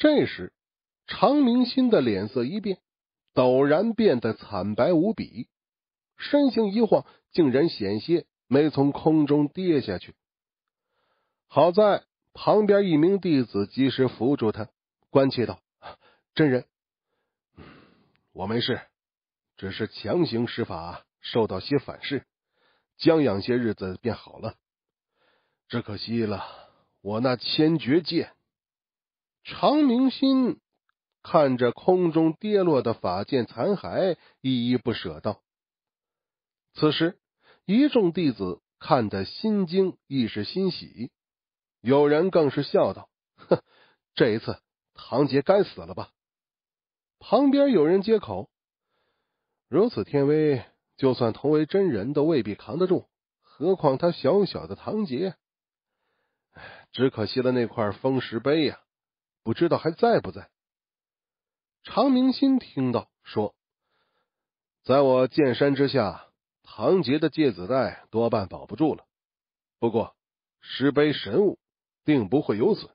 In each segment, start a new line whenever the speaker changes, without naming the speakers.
这时，常明新的脸色一变，陡然变得惨白无比，身形一晃，竟然险些没从空中跌下去。好在旁边一名弟子及时扶住他，关切道：“真人，我没事，只是强行施法受到些反噬，将养些日子便好了。只可惜了我那千绝剑。”常明心看着空中跌落的法剑残骸，依依不舍道：“此时一众弟子看得心惊，亦是欣喜。有人更是笑道：‘哼，这一次唐杰该死了吧？’旁边有人接口：‘如此天威，就算同为真人都未必扛得住，何况他小小的唐杰？’只可惜了那块风石碑呀。”不知道还在不在。常明心听到说：“在我剑山之下，唐杰的戒指袋多半保不住了。不过石碑神物定不会有损，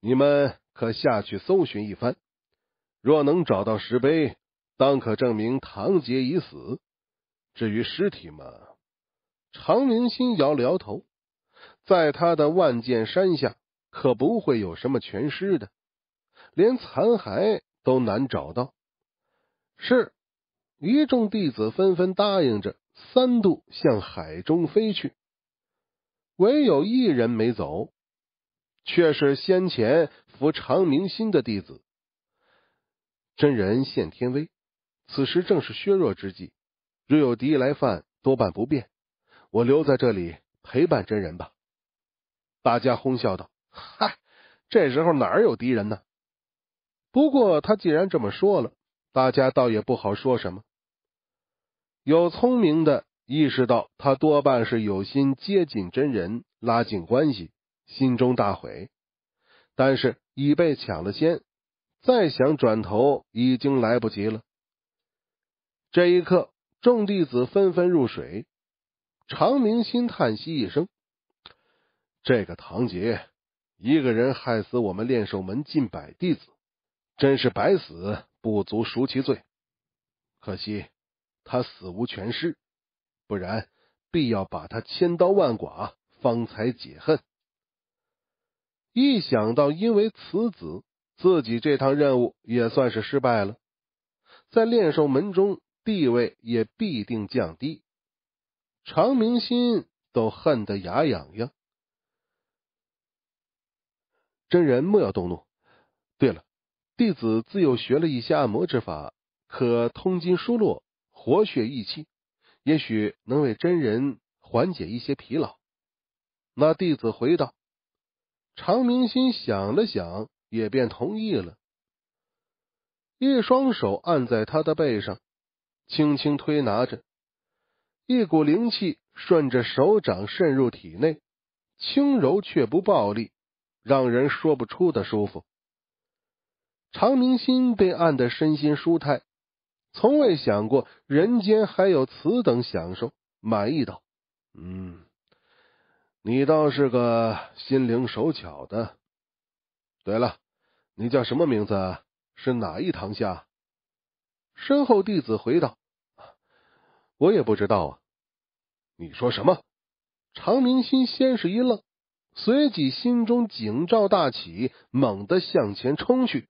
你们可下去搜寻一番。若能找到石碑，当可证明唐杰已死。至于尸体嘛，常明心摇了摇头，在他的万剑山下。”可不会有什么全尸的，连残骸都难找到。是一众弟子纷纷答应着，三度向海中飞去。唯有一人没走，却是先前服长明心的弟子。真人现天威，此时正是削弱之际，若有敌来犯，多半不便。我留在这里陪伴真人吧。大家哄笑道。嗨，这时候哪有敌人呢？不过他既然这么说了，大家倒也不好说什么。有聪明的意识到他多半是有心接近真人，拉近关系，心中大悔。但是已被抢了先，再想转头已经来不及了。这一刻，众弟子纷纷入水，常明心叹息一声：“这个唐杰。”一个人害死我们炼手门近百弟子，真是百死不足赎其罪。可惜他死无全尸，不然必要把他千刀万剐，方才解恨。一想到因为此子，自己这趟任务也算是失败了，在炼手门中地位也必定降低，常明心都恨得牙痒痒。真人莫要动怒。对了，弟子自幼学了一些按摩之法，可通经疏络、活血益气，也许能为真人缓解一些疲劳。那弟子回道：“常明心想了想，也便同意了。”一双手按在他的背上，轻轻推拿着，一股灵气顺着手掌渗入体内，轻柔却不暴力。让人说不出的舒服。常明心被按得身心舒泰，从未想过人间还有此等享受，满意道：“嗯，你倒是个心灵手巧的。对了，你叫什么名字？是哪一堂下？”身后弟子回道：“我也不知道啊。”“你说什么？”常明心先是一愣。随即，心中警兆大起，猛地向前冲去。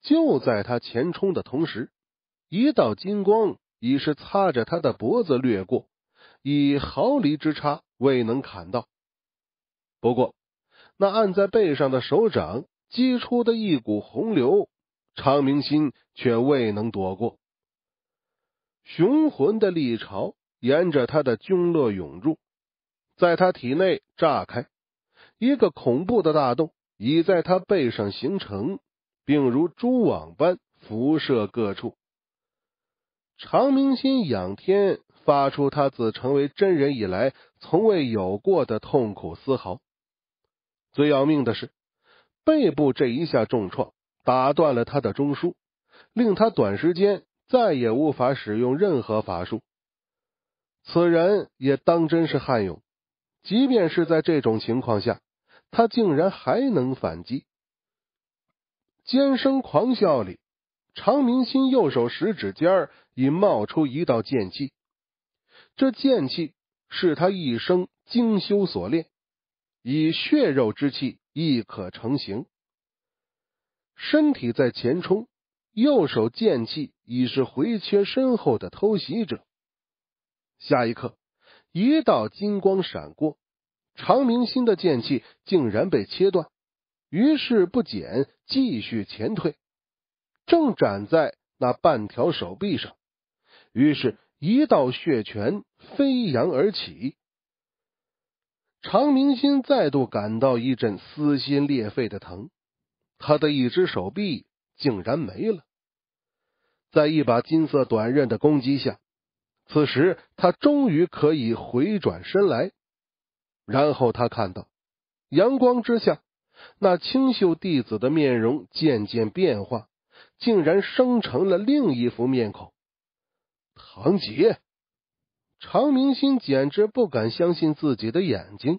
就在他前冲的同时，一道金光已是擦着他的脖子掠过，以毫厘之差未能砍到。不过，那按在背上的手掌击出的一股洪流，长明心却未能躲过。雄浑的力潮沿着他的胸络涌入。在他体内炸开，一个恐怖的大洞已在他背上形成，并如蛛网般辐射各处。长明心仰天发出他自成为真人以来从未有过的痛苦嘶嚎。最要命的是，背部这一下重创打断了他的中枢，令他短时间再也无法使用任何法术。此人也当真是悍勇。即便是在这种情况下，他竟然还能反击！尖声狂笑里，常明心右手食指尖已冒出一道剑气。这剑气是他一生精修所练，以血肉之气亦可成形。身体在前冲，右手剑气已是回切身后的偷袭者。下一刻。一道金光闪过，常明星的剑气竟然被切断，于是不减继续前退，正斩在那半条手臂上，于是，一道血泉飞扬而起。常明心再度感到一阵撕心裂肺的疼，他的一只手臂竟然没了，在一把金色短刃的攻击下。此时，他终于可以回转身来，然后他看到阳光之下，那清秀弟子的面容渐渐变化，竟然生成了另一副面孔。唐杰，常明心简直不敢相信自己的眼睛。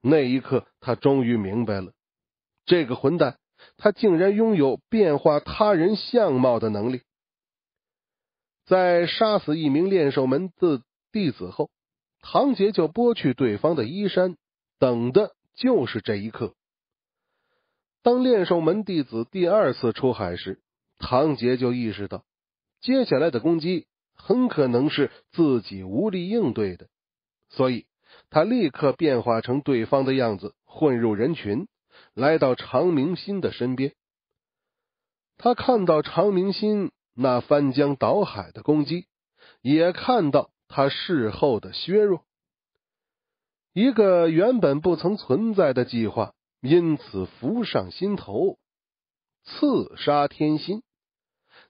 那一刻，他终于明白了，这个混蛋，他竟然拥有变化他人相貌的能力。在杀死一名炼兽门的弟子后，唐杰就剥去对方的衣衫，等的就是这一刻。当炼兽门弟子第二次出海时，唐杰就意识到，接下来的攻击很可能是自己无力应对的，所以他立刻变化成对方的样子，混入人群，来到常明心的身边。他看到常明心。那翻江倒海的攻击，也看到他事后的削弱。一个原本不曾存在的计划，因此浮上心头。刺杀天心，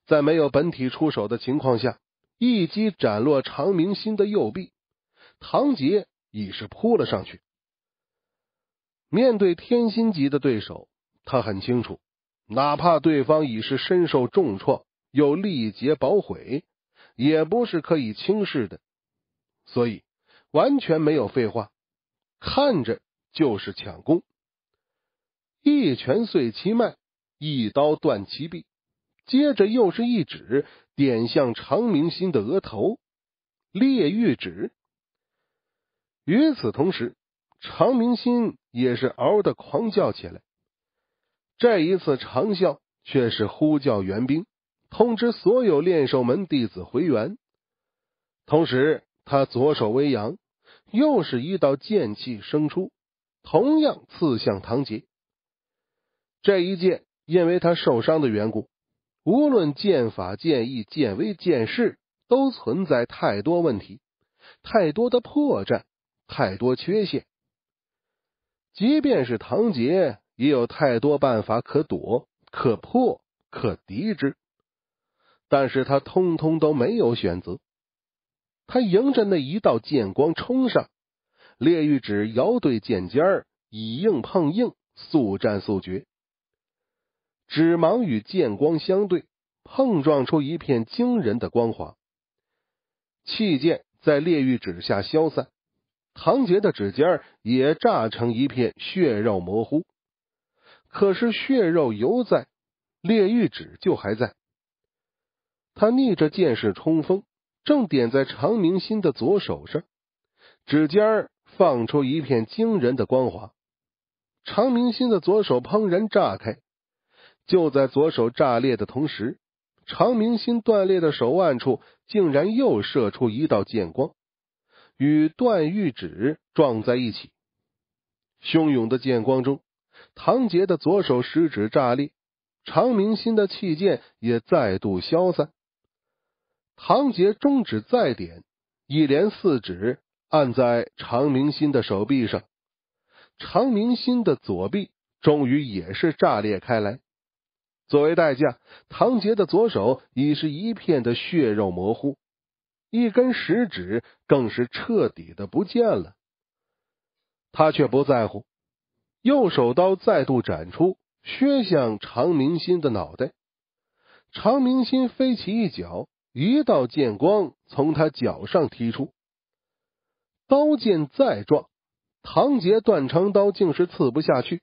在没有本体出手的情况下，一击斩落长明心的右臂。唐杰已是扑了上去。面对天心级的对手，他很清楚，哪怕对方已是身受重创。又力竭保毁，也不是可以轻视的，所以完全没有废话，看着就是抢功。一拳碎其脉，一刀断其臂，接着又是一指点向长明心的额头，烈玉指。与此同时，长明心也是嗷的狂叫起来，这一次长啸却是呼叫援兵。通知所有练手门弟子回援。同时，他左手微扬，又是一道剑气生出，同样刺向唐杰。这一剑，因为他受伤的缘故，无论剑法、剑意、剑威、剑势，都存在太多问题，太多的破绽，太多缺陷。即便是唐杰，也有太多办法可躲、可破、可敌之。但是他通通都没有选择，他迎着那一道剑光冲上，烈玉指摇对剑尖儿，以硬碰硬，速战速决。指芒与剑光相对，碰撞出一片惊人的光华。气剑在烈玉指下消散，唐杰的指尖也炸成一片血肉模糊。可是血肉犹在，烈玉指就还在。他逆着剑势冲锋，正点在常明心的左手上，指尖放出一片惊人的光华。常明心的左手砰然炸开。就在左手炸裂的同时，常明心断裂的手腕处竟然又射出一道剑光，与段玉指撞在一起。汹涌的剑光中，唐杰的左手食指炸裂，常明心的气剑也再度消散。唐杰中指再点，一连四指按在常明新的手臂上，常明新的左臂终于也是炸裂开来。作为代价，唐杰的左手已是一片的血肉模糊，一根食指更是彻底的不见了。他却不在乎，右手刀再度斩出，削向常明新的脑袋。常明新飞起一脚。一道剑光从他脚上踢出，刀剑再壮，唐杰断肠刀竟是刺不下去。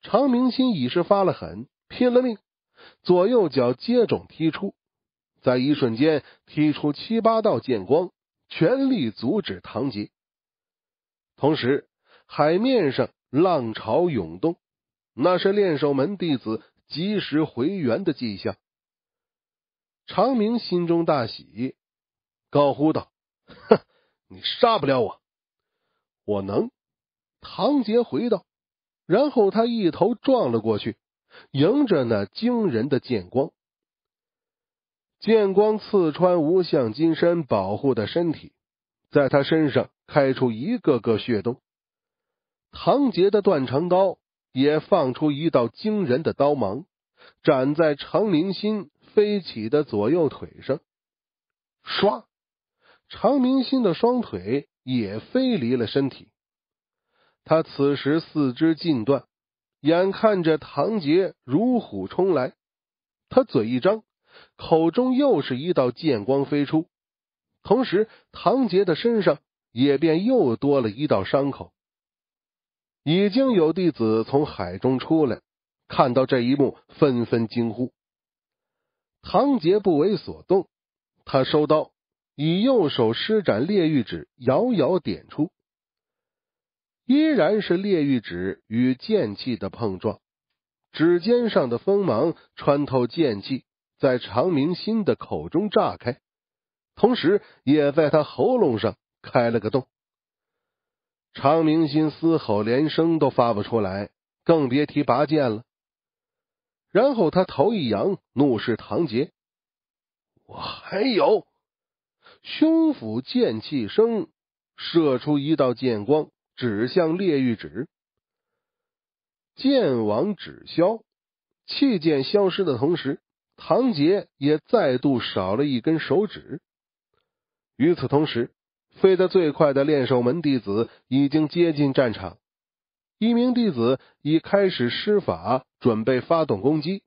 常明心已是发了狠，拼了命，左右脚接踵踢出，在一瞬间踢出七八道剑光，全力阻止唐杰。同时，海面上浪潮涌动，那是练手门弟子及时回援的迹象。长明心中大喜，高呼道：“哼，你杀不了我，我能。”唐杰回道，然后他一头撞了过去，迎着那惊人的剑光。剑光刺穿无相金身保护的身体，在他身上开出一个个血洞。唐杰的断肠刀也放出一道惊人的刀芒。斩在常明心飞起的左右腿上，唰！常明心的双腿也飞离了身体。他此时四肢尽断，眼看着唐杰如虎冲来，他嘴一张，口中又是一道剑光飞出，同时唐杰的身上也便又多了一道伤口。已经有弟子从海中出来。看到这一幕，纷纷惊呼。唐杰不为所动，他收刀，以右手施展烈玉指，遥遥点出。依然是烈玉指与剑气的碰撞，指尖上的锋芒穿透剑气，在长明心的口中炸开，同时也在他喉咙上开了个洞。长明心嘶吼，连声都发不出来，更别提拔剑了。然后他头一扬，怒视唐杰。我还有，胸腹剑气生，射出一道剑光，指向烈玉指。剑往指消，气剑消失的同时，唐杰也再度少了一根手指。与此同时，飞得最快的练手门弟子已经接近战场。一名弟子已开始施法，准备发动攻击。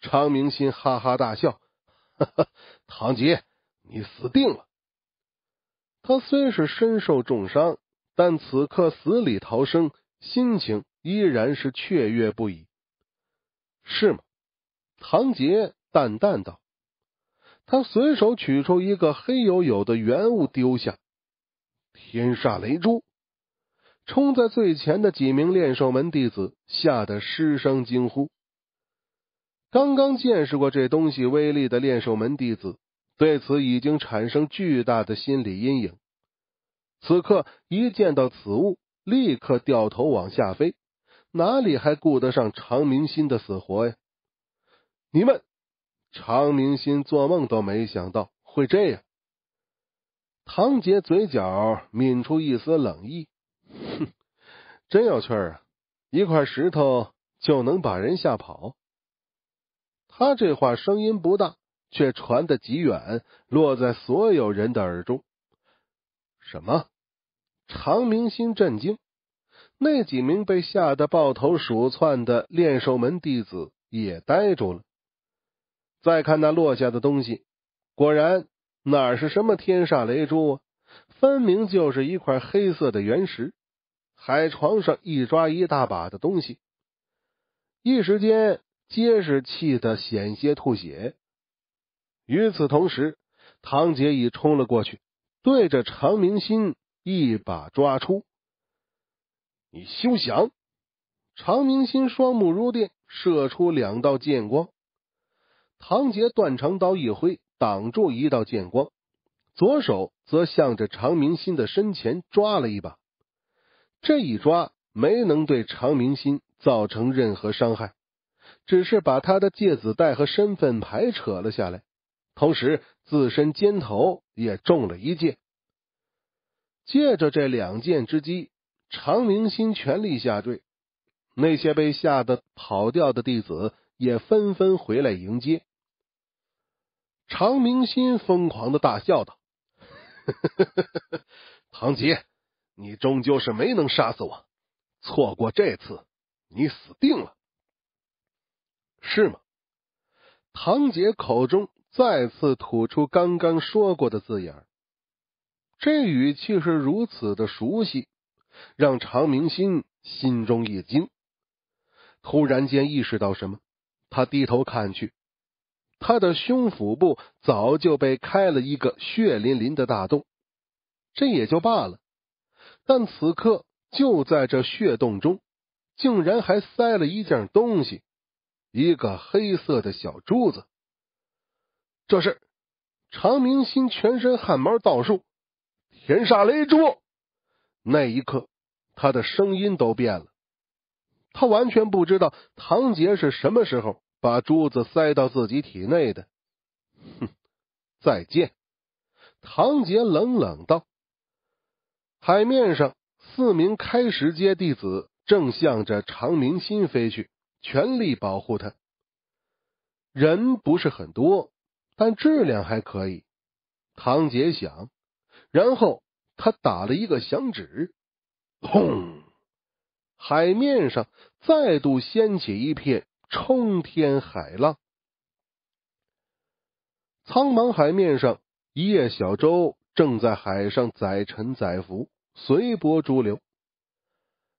常明心哈哈大笑：“哈哈，唐杰，你死定了！”他虽是身受重伤，但此刻死里逃生，心情依然是雀跃不已。是吗？唐杰淡淡道。他随手取出一个黑黝黝的圆物，丢下：“天煞雷珠。”冲在最前的几名炼兽门弟子吓得失声惊呼。刚刚见识过这东西威力的炼兽门弟子对此已经产生巨大的心理阴影，此刻一见到此物，立刻掉头往下飞，哪里还顾得上常明心的死活呀？你们常明心做梦都没想到会这样。唐杰嘴角抿出一丝冷意。真有趣啊！一块石头就能把人吓跑。他这话声音不大，却传得极远，落在所有人的耳中。什么？常明心震惊，那几名被吓得抱头鼠窜的练手门弟子也呆住了。再看那落下的东西，果然哪是什么天煞雷珠，啊，分明就是一块黑色的原石。海床上一抓一大把的东西，一时间皆是气得险些吐血。与此同时，唐杰已冲了过去，对着常明心一把抓出。你休想！常明心双目如电，射出两道剑光。唐杰断肠刀一挥，挡住一道剑光，左手则向着常明心的身前抓了一把。这一抓没能对常明心造成任何伤害，只是把他的戒子带和身份牌扯了下来，同时自身肩头也中了一箭。借着这两箭之机，常明心全力下坠。那些被吓得跑掉的弟子也纷纷回来迎接。常明心疯狂的大笑道：“ 唐吉！”你终究是没能杀死我，错过这次，你死定了。是吗？唐杰口中再次吐出刚刚说过的字眼，这语气是如此的熟悉，让常明心心中一惊。突然间意识到什么，他低头看去，他的胸腹部早就被开了一个血淋淋的大洞，这也就罢了。但此刻，就在这血洞中，竟然还塞了一件东西，一个黑色的小珠子。这是长明星全身汗毛倒竖，天煞雷珠。那一刻，他的声音都变了。他完全不知道唐杰是什么时候把珠子塞到自己体内的。哼，再见，唐杰冷冷道。海面上，四名开石阶弟子正向着长明心飞去，全力保护他。人不是很多，但质量还可以。唐杰想，然后他打了一个响指，轰！海面上再度掀起一片冲天海浪。苍茫海面上，一叶小舟。正在海上载沉载浮，随波逐流。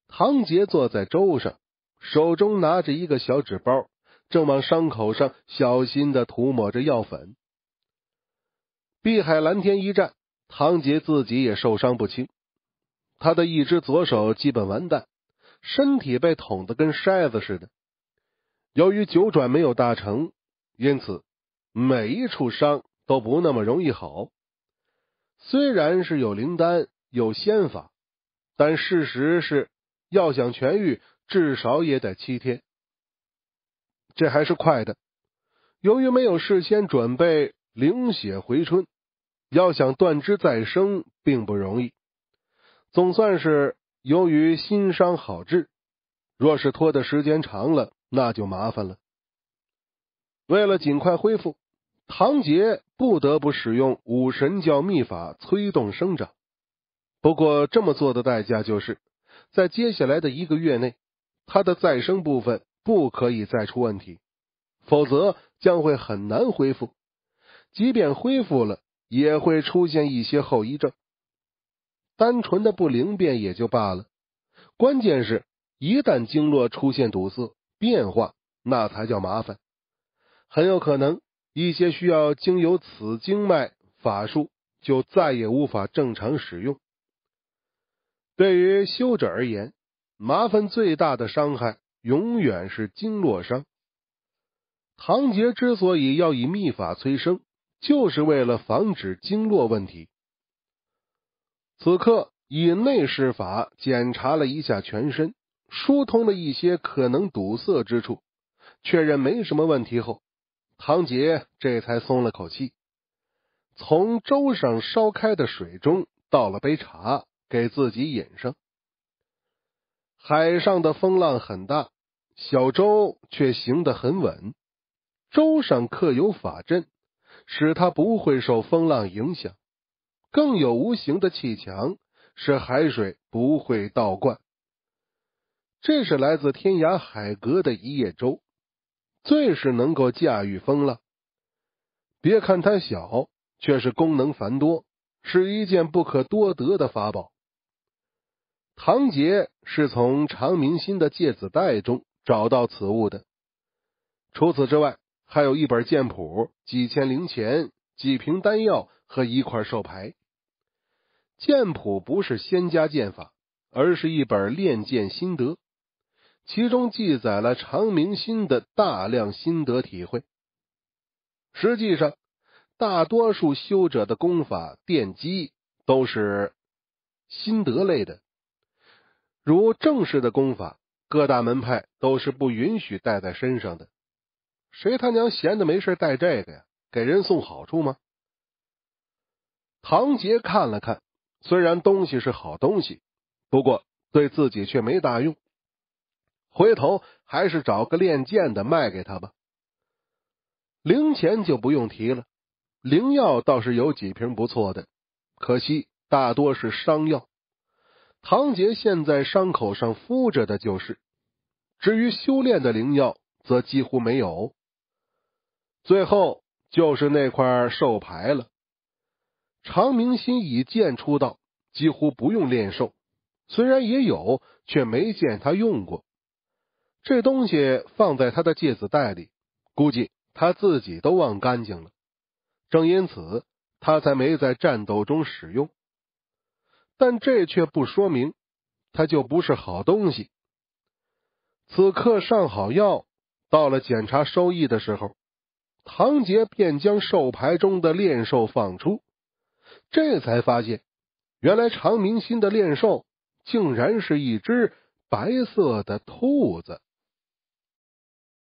唐杰坐在舟上，手中拿着一个小纸包，正往伤口上小心的涂抹着药粉。碧海蓝天一战，唐杰自己也受伤不轻，他的一只左手基本完蛋，身体被捅得跟筛子似的。由于九转没有大成，因此每一处伤都不那么容易好。虽然是有灵丹有仙法，但事实是要想痊愈，至少也得七天。这还是快的。由于没有事先准备灵血回春，要想断肢再生并不容易。总算是由于心伤好治，若是拖的时间长了，那就麻烦了。为了尽快恢复。唐杰不得不使用武神教秘法催动生长，不过这么做的代价就是，在接下来的一个月内，他的再生部分不可以再出问题，否则将会很难恢复。即便恢复了，也会出现一些后遗症。单纯的不灵便也就罢了，关键是，一旦经络出现堵塞、变化，那才叫麻烦，很有可能。一些需要经由此经脉法术，就再也无法正常使用。对于修者而言，麻烦最大的伤害，永远是经络伤。唐杰之所以要以秘法催生，就是为了防止经络问题。此刻以内视法检查了一下全身，疏通了一些可能堵塞之处，确认没什么问题后。唐杰这才松了口气，从粥上烧开的水中倒了杯茶，给自己饮上。海上的风浪很大，小舟却行得很稳。舟上刻有法阵，使它不会受风浪影响；更有无形的气墙，使海水不会倒灌。这是来自天涯海阁的一叶舟。最是能够驾驭风了，别看它小，却是功能繁多，是一件不可多得的法宝。唐杰是从长明心的戒子袋中找到此物的。除此之外，还有一本剑谱、几千零钱、几瓶丹药和一块兽牌。剑谱不是仙家剑法，而是一本练剑心得。其中记载了长明心的大量心得体会。实际上，大多数修者的功法奠基都是心得类的。如正式的功法，各大门派都是不允许带在身上的。谁他娘闲的没事带这个呀？给人送好处吗？唐杰看了看，虽然东西是好东西，不过对自己却没大用。回头还是找个练剑的卖给他吧。零钱就不用提了，灵药倒是有几瓶不错的，可惜大多是伤药。唐杰现在伤口上敷着的就是，至于修炼的灵药则几乎没有。最后就是那块兽牌了。常明心以剑出道，几乎不用练兽，虽然也有，却没见他用过。这东西放在他的戒指袋里，估计他自己都忘干净了。正因此，他才没在战斗中使用。但这却不说明他就不是好东西。此刻上好药，到了检查收益的时候，唐杰便将兽牌中的炼兽放出。这才发现，原来常明心的炼兽竟然是一只白色的兔子。